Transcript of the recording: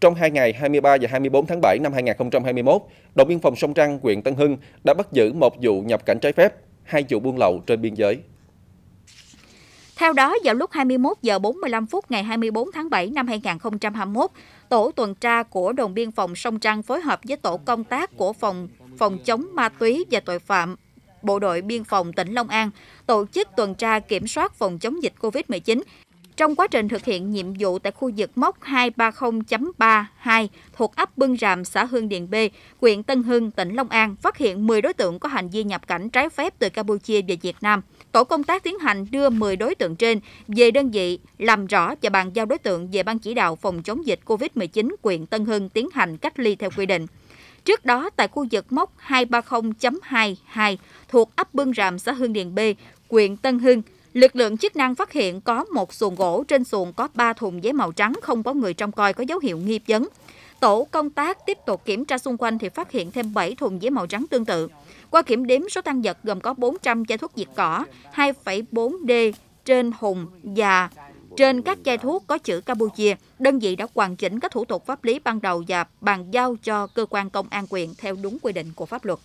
Trong hai ngày 23 và 24 tháng 7 năm 2021, đồn biên phòng Sông Trăng, huyện Tân Hưng đã bắt giữ một vụ nhập cảnh trái phép, hai vụ buôn lậu trên biên giới. Theo đó, vào lúc 21 giờ 45 phút ngày 24 tháng 7 năm 2021, tổ tuần tra của đồn biên phòng Sông Trăng phối hợp với tổ công tác của phòng phòng chống ma túy và tội phạm Bộ đội Biên phòng tỉnh Long An tổ chức tuần tra kiểm soát phòng chống dịch COVID-19 trong quá trình thực hiện nhiệm vụ tại khu vực mốc 230.32 thuộc ấp Bưng Ràm, xã Hương Điền B, huyện Tân Hưng, tỉnh Long An, phát hiện 10 đối tượng có hành vi nhập cảnh trái phép từ Campuchia về Việt Nam. Tổ công tác tiến hành đưa 10 đối tượng trên về đơn vị, làm rõ và bàn giao đối tượng về Ban chỉ đạo phòng chống dịch COVID-19 huyện Tân Hưng tiến hành cách ly theo quy định. Trước đó, tại khu vực mốc 230.22 thuộc ấp Bưng Ràm, xã Hương Điền B, huyện Tân Hưng, Lực lượng chức năng phát hiện có một xuồng gỗ, trên xuồng có 3 thùng giấy màu trắng không có người trông coi có dấu hiệu nghi vấn. Tổ công tác tiếp tục kiểm tra xung quanh thì phát hiện thêm 7 thùng giấy màu trắng tương tự. Qua kiểm đếm, số tăng vật gồm có 400 chai thuốc diệt cỏ, 2,4D trên hùng và trên các chai thuốc có chữ Campuchia. Đơn vị đã hoàn chỉnh các thủ tục pháp lý ban đầu và bàn giao cho cơ quan công an quyền theo đúng quy định của pháp luật.